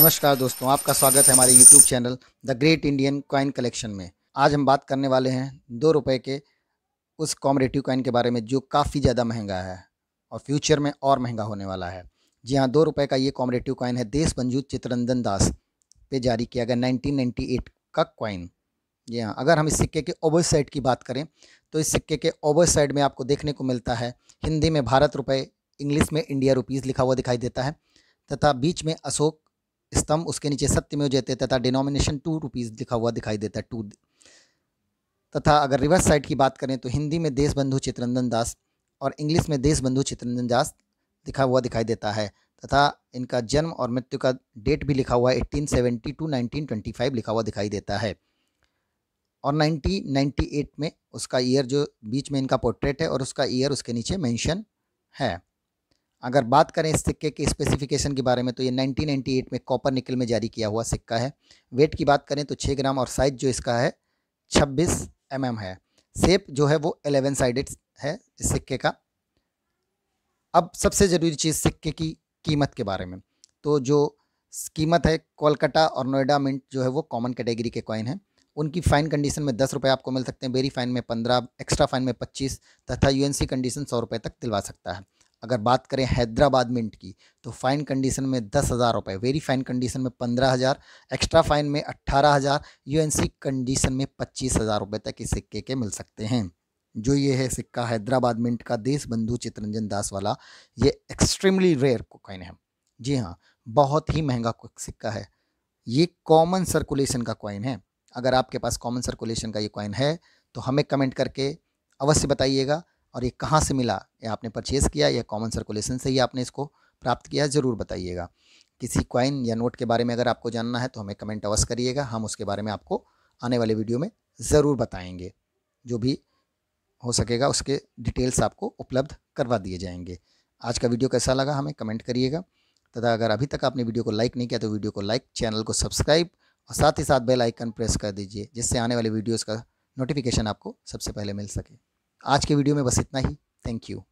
नमस्कार दोस्तों आपका स्वागत है हमारे YouTube channel the great Indian coin collection में आज हम बात करने वाले हैं दो रुपये के उस कॉमरेटिव कॉइन के बारे में जो काफ़ी ज़्यादा महंगा है और फ्यूचर में और महंगा होने वाला है जी हाँ दो रुपये का ये कॉमरेटिव कॉइन है देश बंजू चित्रंदन दास पे जारी किया गया नाइनटीन का कॉइन जी हाँ अगर हम इस सिक्के के ओवर साइड की बात करें तो इस सिक्के के ओवर साइड में आपको देखने को मिलता है हिंदी में भारत रुपये इंग्लिश में इंडिया रुपीज़ लिखा हुआ दिखाई देता है तथा बीच में अशोक स्तंभ उसके नीचे सत्य में जयते तथा डिनोमिनेशन टू रुपीज़ लिखा हुआ दिखाई देता है टू तथा अगर रिवर्स साइड की बात करें तो हिंदी में देश बंधु चित्रंदन दास और इंग्लिश में देश बंधु चित्रंदन दास लिखा हुआ दिखाई देता है तथा इनका जन्म और मृत्यु का डेट भी लिखा हुआ है eighteen seventy two nineteen twenty five लिखा हुआ दिखाई देता है और नाइनटीन नाइन्टी एट में उसका ईयर जो बीच में इनका पोर्ट्रेट है और उसका ईयर उसके नीचे मैंशन है अगर बात करें इस सिक्के के स्पेसिफिकेशन के बारे में तो ये 1998 में कॉपर निकल में जारी किया हुआ सिक्का है वेट की बात करें तो 6 ग्राम और साइज जो इसका है 26 एम mm है सेप जो है वो 11 साइडेड है इस सिक्के का अब सबसे ज़रूरी चीज़ सिक्के की कीमत के बारे में तो जो कीमत है कोलकाता और नोएडा मिंट जो है वो कॉमन कैटेगरी के कॉइन हैं उनकी फ़ाइन कंडीशन में दस रुपये आपको मिल सकते हैं बेरी फाइन में पंद्रह एक्स्ट्रा फाइन में पच्चीस तथा यूएनसी कंडीशन सौ रुपये तक दिलवा सकता है अगर बात करें हैदराबाद मिंट की तो फ़ाइन कंडीशन में दस हज़ार रुपये वेरी फाइन कंडीशन में पंद्रह हज़ार एक्स्ट्रा फाइन में अट्ठारह हज़ार यू कंडीशन में पच्चीस हज़ार रुपये तक इस सिक्के के मिल सकते हैं जो ये है सिक्का हैदराबाद मिंट का देश बंधु चितरंजन दास वाला ये एक्सट्रीमली रेयर कोकाइन है जी हाँ बहुत ही महंगा सिक्का है ये कॉमन सर्कुलेशन का कॉइन है अगर आपके पास कॉमन सर्कुलेशन का ये कॉइन है तो हमें कमेंट करके अवश्य बताइएगा और ये कहाँ से मिला या आपने परचेज़ किया या कॉमन सर्कुलेशन से ही आपने इसको प्राप्त किया ज़रूर बताइएगा किसी क्वाइन या नोट के बारे में अगर आपको जानना है तो हमें कमेंट अवश्य करिएगा हम उसके बारे में आपको आने वाले वीडियो में ज़रूर बताएंगे जो भी हो सकेगा उसके डिटेल्स आपको उपलब्ध करवा दिए जाएंगे आज का वीडियो कैसा लगा हमें कमेंट करिएगा तथा अगर अभी तक आपने वीडियो को लाइक नहीं किया तो वीडियो को लाइक चैनल को सब्सक्राइब और साथ ही साथ बेल आइकन प्रेस कर दीजिए जिससे आने वाले वीडियोज़ का नोटिफिकेशन आपको सबसे पहले मिल सके आज के वीडियो में बस इतना ही थैंक यू